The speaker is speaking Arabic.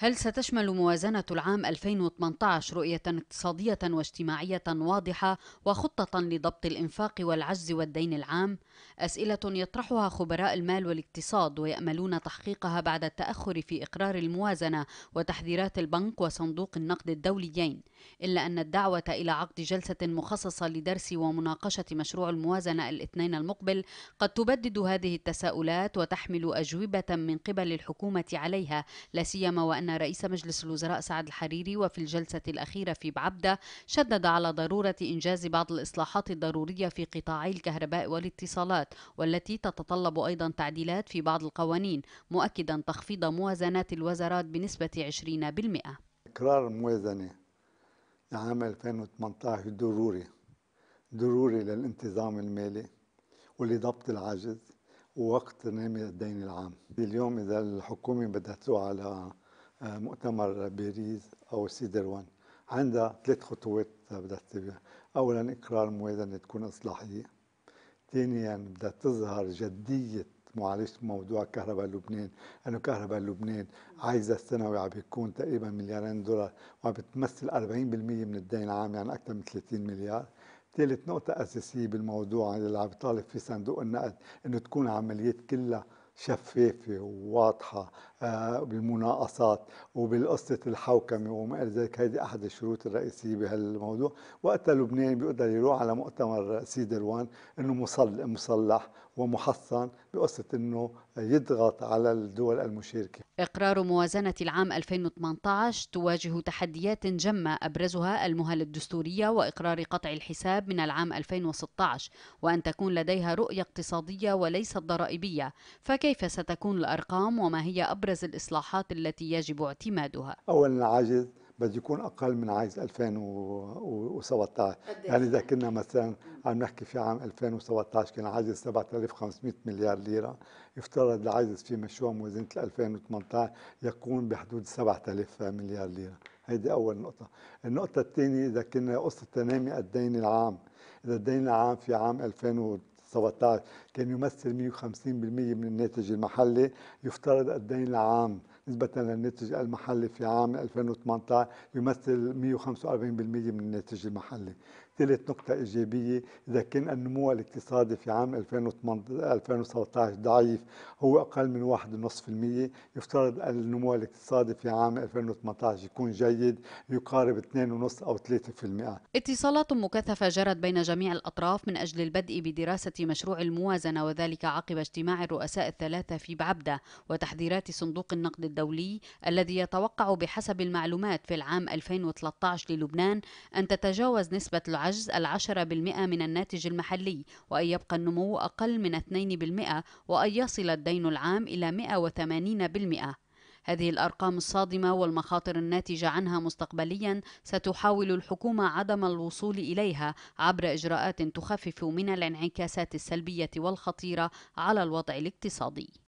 هل ستشمل موازنة العام 2018 رؤية اقتصادية واجتماعية واضحة وخطة لضبط الإنفاق والعجز والدين العام؟ أسئلة يطرحها خبراء المال والاقتصاد ويأملون تحقيقها بعد التأخر في إقرار الموازنة وتحذيرات البنك وصندوق النقد الدوليين، إلا أن الدعوة إلى عقد جلسة مخصصة لدرس ومناقشة مشروع الموازنة الاثنين المقبل قد تبدد هذه التساؤلات وتحمل أجوبة من قبل الحكومة عليها، لا سيما وأن أن رئيس مجلس الوزراء سعد الحريري وفي الجلسة الأخيرة في بعبدة شدد على ضرورة إنجاز بعض الإصلاحات الضرورية في قطاعي الكهرباء والاتصالات والتي تتطلب أيضا تعديلات في بعض القوانين مؤكدا تخفيض موازنات الوزارات بنسبة 20% إقرار الموازنة لعام 2018 ضروري ضروري للانتظام المالي ولضبط العجز ووقت نامي الدين العام اليوم إذا الحكومة بدها على مؤتمر باريس او سيدر 1 عندها ثلاث خطوات بدها تتبعها اولا اقرار موازنه تكون اصلاحيه ثانيا بدها تظهر جديه معالجه موضوع كهرباء لبنان انه كهرباء لبنان عايزه السنوي عم بيكون تقريبا مليارين دولار وعم بتمثل 40% من الدين العام يعني اكثر من 30 مليار ثالث نقطة أساسية بالموضوع اللي عم بيطالب فيه صندوق النقد إنه تكون عمليات كلها شفافة وواضحة آه، بالمناقصات وبالقصة الحوكمة وما إلى ذلك هذه أحد الشروط الرئيسية بهالموضوع وقتها لبنان بيقدر يروح على مؤتمر سيدروان أنه مصلح ومحصن بقصة أنه يضغط على الدول المشاركة إقرار موازنة العام 2018 تواجه تحديات جمة أبرزها المهل الدستورية وإقرار قطع الحساب من العام 2016 وأن تكون لديها رؤية اقتصادية وليست ضرائبية فكيف ستكون الأرقام وما هي أبرز الإصلاحات التي يجب اعتمادها؟ أولا العجز بده يكون اقل من عايز 2017 إيه؟ يعني اذا كنا مثلا عم نحكي في عام 2017 كان عايز 7500 مليار ليره يفترض العاجز في مشروع موازنه 2018 يكون بحدود 7000 مليار ليره هذه اول نقطه النقطه الثانيه اذا كنا قصه تنامي الدين العام اذا الدين العام في عام 2000 17 كان يمثل 150% من الناتج المحلي يفترض الدين العام نسبة للناتج المحلي في عام 2018 يمثل 145% من الناتج المحلي ثلاث نقطة إيجابية إذا كان النمو الاقتصادي في عام 2018 ضعيف هو أقل من 1.5% يفترض النمو الاقتصادي في عام 2018 يكون جيد يقارب 2.5 أو 3% اتصالات مكثفة جرت بين جميع الأطراف من أجل البدء بدراسة مشروع الموازنة وذلك عقب اجتماع الرؤساء الثلاثة في بعبدة وتحذيرات صندوق النقد الدولي الذي يتوقع بحسب المعلومات في العام 2013 للبنان أن تتجاوز نسبة العجز عجز العشرة بالمئة من الناتج المحلي وأن يبقى النمو أقل من 2% وأن يصل الدين العام إلى 180% هذه الأرقام الصادمة والمخاطر الناتجة عنها مستقبليا ستحاول الحكومة عدم الوصول إليها عبر إجراءات تخفف من الانعكاسات السلبية والخطيرة على الوضع الاقتصادي